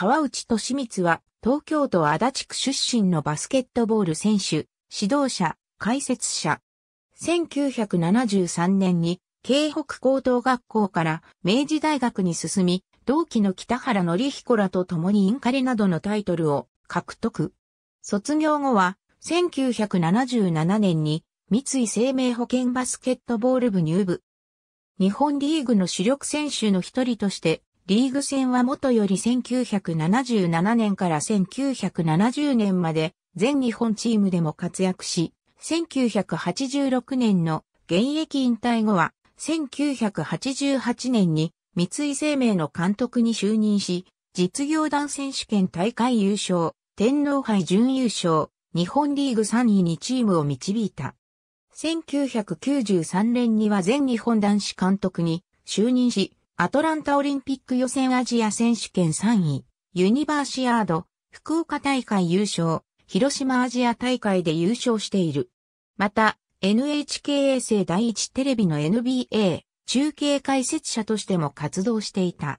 川内俊光は、東京都足立区出身のバスケットボール選手、指導者、解説者。1973年に、京北高等学校から明治大学に進み、同期の北原則彦らと共にインカレなどのタイトルを獲得。卒業後は、1977年に三井生命保険バスケットボール部入部。日本リーグの主力選手の一人としてリーグ戦はもとより1977年から1970年まで全日本チームでも活躍し、1986年の現役引退後は1988年に三井生命の監督に就任し、実業団選手権大会優勝、天皇杯準優勝、日本リーグ3位にチームを導いた。1993年には全日本男子監督に就任し、アトランタオリンピック予選アジア選手権3位、ユニバーシアード、福岡大会優勝、広島アジア大会で優勝している。また、NHK 衛星第一テレビの NBA 中継解説者としても活動していた。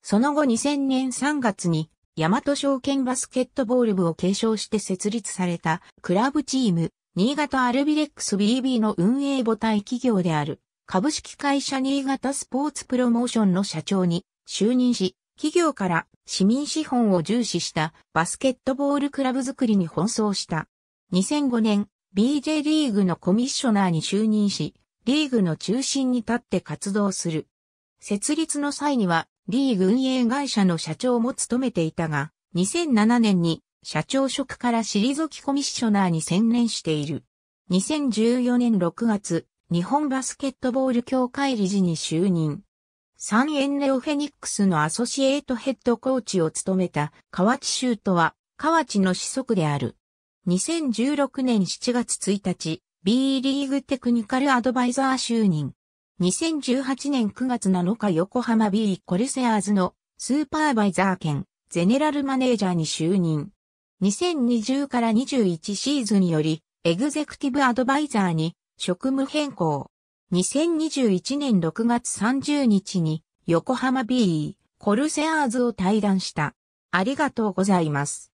その後2000年3月に、大和証券バスケットボール部を継承して設立されたクラブチーム、新潟アルビレックス BB の運営母体企業である株式会社新潟スポーツプロモーションの社長に就任し、企業から市民資本を重視したバスケットボールクラブ作りに奔走した。2005年、BJ リーグのコミッショナーに就任し、リーグの中心に立って活動する。設立の際には、リーグ運営会社の社長も務めていたが、2007年に社長職から退きコミッショナーに専念している。2014年6月、日本バスケットボール協会理事に就任。サンエンネオフェニックスのアソシエイトヘッドコーチを務めた河内修斗は河内の子息である。2016年7月1日、B リーグテクニカルアドバイザー就任。2018年9月7日横浜 B コルセアーズのスーパーバイザー兼ゼネラルマネージャーに就任。2020から21シーズンよりエグゼクティブアドバイザーに職務変更。2021年6月30日に横浜 BE コルセアーズを退団した。ありがとうございます。